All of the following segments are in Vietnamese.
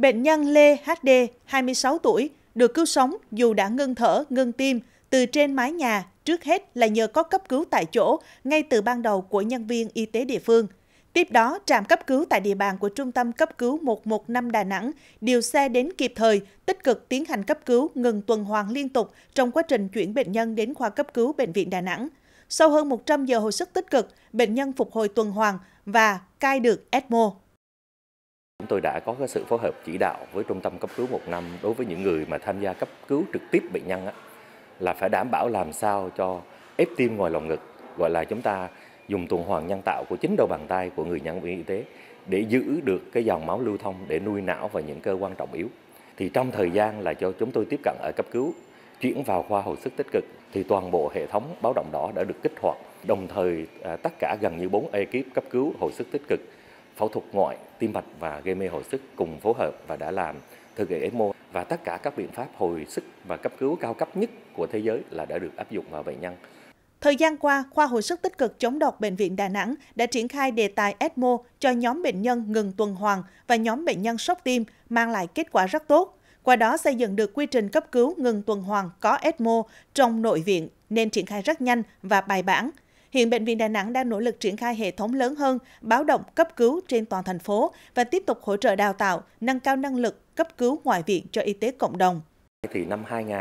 Bệnh nhân Lê HD, 26 tuổi, được cứu sống dù đã ngưng thở, ngưng tim từ trên mái nhà, trước hết là nhờ có cấp cứu tại chỗ ngay từ ban đầu của nhân viên y tế địa phương. Tiếp đó, trạm cấp cứu tại địa bàn của Trung tâm cấp cứu 115 Đà Nẵng điều xe đến kịp thời, tích cực tiến hành cấp cứu ngừng tuần hoàn liên tục trong quá trình chuyển bệnh nhân đến khoa cấp cứu Bệnh viện Đà Nẵng. Sau hơn 100 giờ hồi sức tích cực, bệnh nhân phục hồi tuần hoàn và cai được ECMO. Chúng tôi đã có cái sự phối hợp chỉ đạo với trung tâm cấp cứu một năm đối với những người mà tham gia cấp cứu trực tiếp bệnh nhân á, là phải đảm bảo làm sao cho ép tim ngoài lồng ngực, gọi là chúng ta dùng tuần hoàn nhân tạo của chính đầu bàn tay của người nhân viên y tế để giữ được cái dòng máu lưu thông để nuôi não và những cơ quan trọng yếu. Thì trong thời gian là cho chúng tôi tiếp cận ở cấp cứu chuyển vào khoa hồi sức tích cực thì toàn bộ hệ thống báo động đỏ đã được kích hoạt. Đồng thời à, tất cả gần như 4 ekip cấp cứu hồi sức tích cực phẫu thuật ngoại, tim mạch và gây mê hồi sức cùng phối hợp và đã làm thực hiện ECMO và tất cả các biện pháp hồi sức và cấp cứu cao cấp nhất của thế giới là đã được áp dụng vào bệnh nhân. Thời gian qua, khoa hồi sức tích cực chống độc bệnh viện Đà Nẵng đã triển khai đề tài ECMO cho nhóm bệnh nhân ngừng tuần hoàn và nhóm bệnh nhân sốc tim mang lại kết quả rất tốt. Qua đó xây dựng được quy trình cấp cứu ngừng tuần hoàn có ECMO trong nội viện nên triển khai rất nhanh và bài bản. Hiện Bệnh viện Đà Nẵng đang nỗ lực triển khai hệ thống lớn hơn, báo động cấp cứu trên toàn thành phố và tiếp tục hỗ trợ đào tạo, nâng cao năng lực cấp cứu ngoại viện cho y tế cộng đồng. Thì năm 2000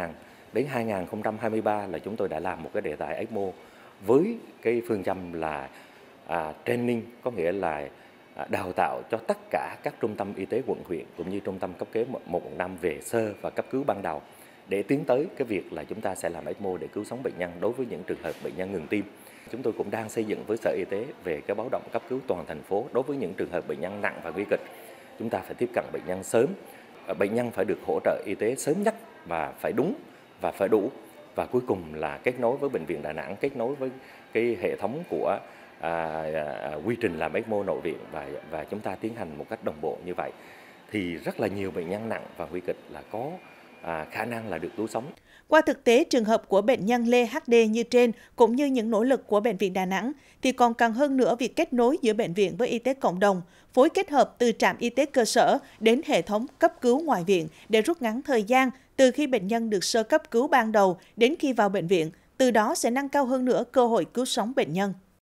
đến 2023 là chúng tôi đã làm một cái đề tài ECMO với cái phương châm là à, training có nghĩa là à, đào tạo cho tất cả các trung tâm y tế quận huyện cũng như trung tâm cấp kế một năm về sơ và cấp cứu ban đầu để tiến tới cái việc là chúng ta sẽ làm ECMO để cứu sống bệnh nhân đối với những trường hợp bệnh nhân ngừng tim. Chúng tôi cũng đang xây dựng với Sở Y tế về cái báo động cấp cứu toàn thành phố đối với những trường hợp bệnh nhân nặng và nguy kịch. Chúng ta phải tiếp cận bệnh nhân sớm, ờ, bệnh nhân phải được hỗ trợ y tế sớm nhất và phải đúng và phải đủ và cuối cùng là kết nối với bệnh viện Đà Nẵng, kết nối với cái hệ thống của à, à, à, quy trình làm ECMO nội viện và và chúng ta tiến hành một cách đồng bộ như vậy thì rất là nhiều bệnh nhân nặng và nguy kịch là có à, khả năng là được cứu sống. Qua thực tế, trường hợp của bệnh nhân Lê HD như trên, cũng như những nỗ lực của Bệnh viện Đà Nẵng, thì còn cần hơn nữa việc kết nối giữa bệnh viện với y tế cộng đồng, phối kết hợp từ trạm y tế cơ sở đến hệ thống cấp cứu ngoài viện để rút ngắn thời gian từ khi bệnh nhân được sơ cấp cứu ban đầu đến khi vào bệnh viện, từ đó sẽ nâng cao hơn nữa cơ hội cứu sống bệnh nhân.